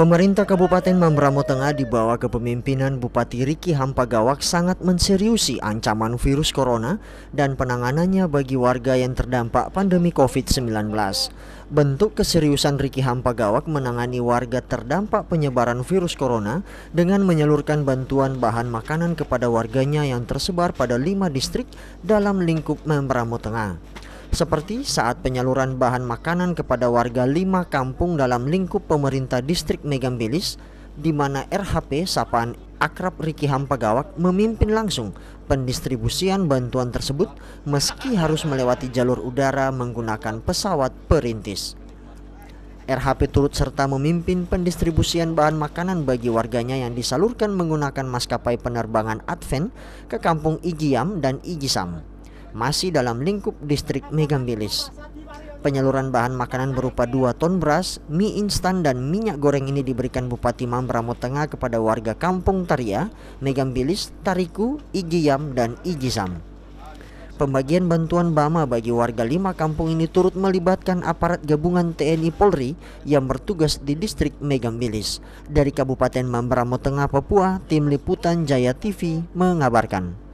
Pemerintah Kabupaten Mamramo Tengah di bawah kepemimpinan Bupati Riki Hampagawak sangat menseriusi ancaman virus corona dan penanganannya bagi warga yang terdampak pandemi COVID-19. Bentuk keseriusan Riki Hampagawak menangani warga terdampak penyebaran virus corona dengan menyalurkan bantuan bahan makanan kepada warganya yang tersebar pada lima distrik dalam lingkup Mamramo Tengah seperti saat penyaluran bahan makanan kepada warga lima kampung dalam lingkup pemerintah distrik Megambilis, di mana RHP sapaan akrab Riki Hampagawak memimpin langsung pendistribusian bantuan tersebut meski harus melewati jalur udara menggunakan pesawat perintis. RHP turut serta memimpin pendistribusian bahan makanan bagi warganya yang disalurkan menggunakan maskapai penerbangan Advent ke kampung Igiam dan Igisam masih dalam lingkup distrik Megambilis. Penyaluran bahan makanan berupa 2 ton beras, mie instan dan minyak goreng ini diberikan Bupati Mambramo Tengah kepada warga Kampung Taria, Megambilis, Tariku, Igiyam, dan Ijisam. Pembagian bantuan Bama bagi warga lima kampung ini turut melibatkan aparat gabungan TNI Polri yang bertugas di distrik Megambilis. Dari Kabupaten Mambramo Tengah, Papua, Tim Liputan Jaya TV mengabarkan.